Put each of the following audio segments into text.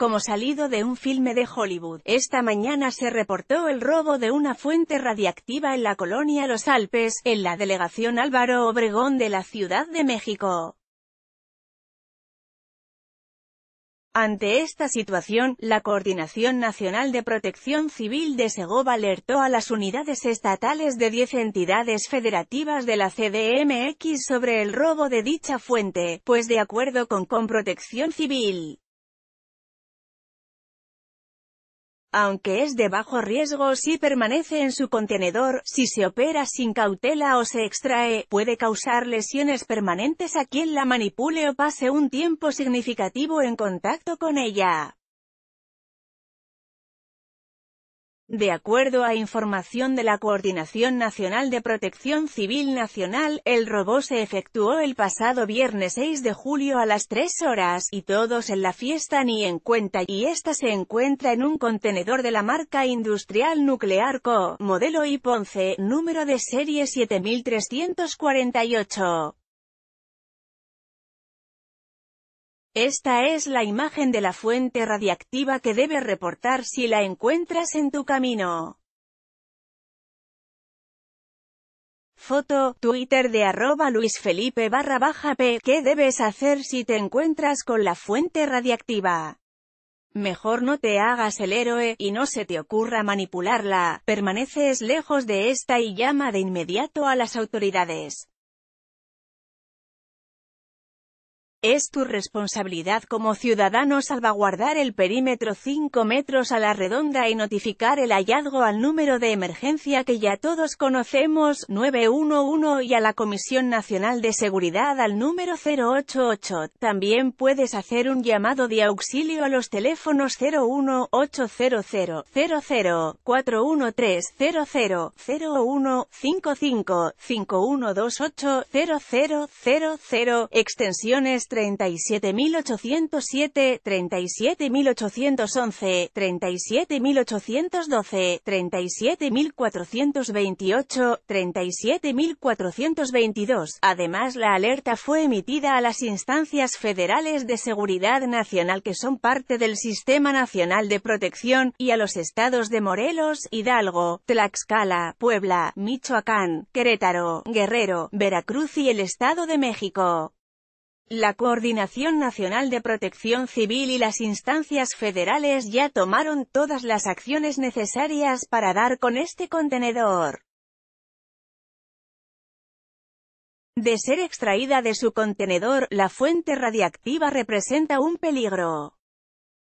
como salido de un filme de Hollywood. Esta mañana se reportó el robo de una fuente radiactiva en la colonia Los Alpes, en la delegación Álvaro Obregón de la Ciudad de México. Ante esta situación, la Coordinación Nacional de Protección Civil de Segovia alertó a las unidades estatales de 10 entidades federativas de la CDMX sobre el robo de dicha fuente, pues de acuerdo con Comprotección Civil, aunque es de bajo riesgo si permanece en su contenedor, si se opera sin cautela o se extrae, puede causar lesiones permanentes a quien la manipule o pase un tiempo significativo en contacto con ella. De acuerdo a información de la Coordinación Nacional de Protección Civil Nacional, el robo se efectuó el pasado viernes 6 de julio a las 3 horas, y todos en la fiesta ni en cuenta, y esta se encuentra en un contenedor de la marca Industrial Nuclear Co., modelo I Ponce, número de serie 7348. Esta es la imagen de la fuente radiactiva que debes reportar si la encuentras en tu camino. Foto, Twitter de arroba barra baja P. ¿Qué debes hacer si te encuentras con la fuente radiactiva? Mejor no te hagas el héroe, y no se te ocurra manipularla, permaneces lejos de esta y llama de inmediato a las autoridades. Es tu responsabilidad como ciudadano salvaguardar el perímetro 5 metros a la redonda y notificar el hallazgo al número de emergencia que ya todos conocemos, 911 y a la Comisión Nacional de Seguridad al número 088. También puedes hacer un llamado de auxilio a los teléfonos 01800 00 41300 0155 5128 000 extensiones 37807, 37811, 37812, 37428, 37422. Además la alerta fue emitida a las instancias federales de seguridad nacional que son parte del Sistema Nacional de Protección, y a los estados de Morelos, Hidalgo, Tlaxcala, Puebla, Michoacán, Querétaro, Guerrero, Veracruz y el Estado de México. La Coordinación Nacional de Protección Civil y las instancias federales ya tomaron todas las acciones necesarias para dar con este contenedor. De ser extraída de su contenedor, la fuente radiactiva representa un peligro.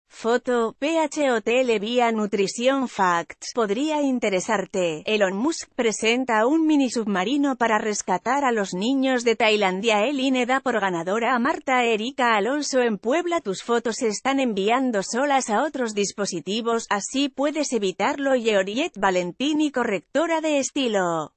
Foto, PH vía Nutrición Facts. Podría interesarte. Elon Musk presenta un mini submarino para rescatar a los niños de Tailandia. Eline da por ganadora a Marta Erika Alonso en Puebla. Tus fotos se están enviando solas a otros dispositivos, así puedes evitarlo. Y Valentini, correctora de estilo.